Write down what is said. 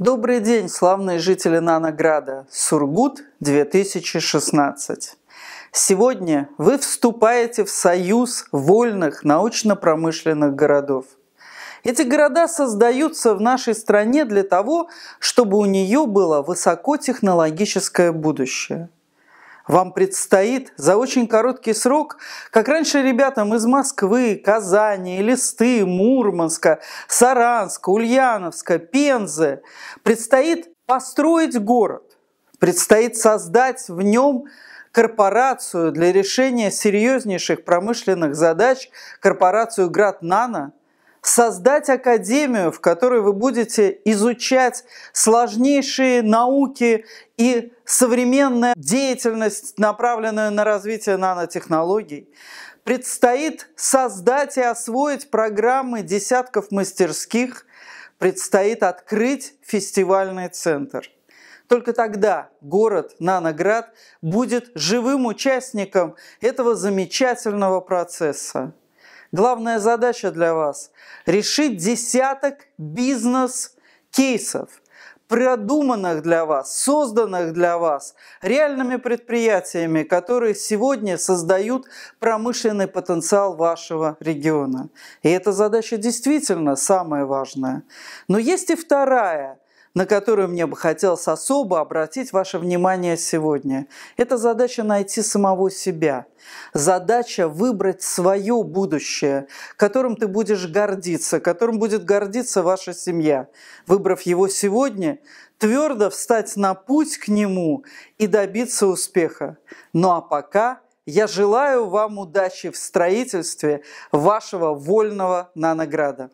Добрый день, славные жители Нанограда, Сургут 2016. Сегодня вы вступаете в союз вольных научно-промышленных городов. Эти города создаются в нашей стране для того, чтобы у нее было высокотехнологическое будущее – вам предстоит за очень короткий срок, как раньше ребятам из Москвы, Казани, Листы, Мурманска, Саранска, Ульяновска, Пензы, предстоит построить город, предстоит создать в нем корпорацию для решения серьезнейших промышленных задач, корпорацию «Град Нано», создать академию, в которой вы будете изучать сложнейшие науки и современная деятельность, направленная на развитие нанотехнологий. Предстоит создать и освоить программы десятков мастерских, предстоит открыть фестивальный центр. Только тогда город Наноград будет живым участником этого замечательного процесса. Главная задача для вас – решить десяток бизнес-кейсов, продуманных для вас, созданных для вас реальными предприятиями, которые сегодня создают промышленный потенциал вашего региона. И эта задача действительно самая важная. Но есть и вторая – на которую мне бы хотелось особо обратить ваше внимание сегодня. Это задача найти самого себя. Задача выбрать свое будущее, которым ты будешь гордиться, которым будет гордиться ваша семья. Выбрав его сегодня, твердо встать на путь к нему и добиться успеха. Ну а пока я желаю вам удачи в строительстве вашего вольного нанограда.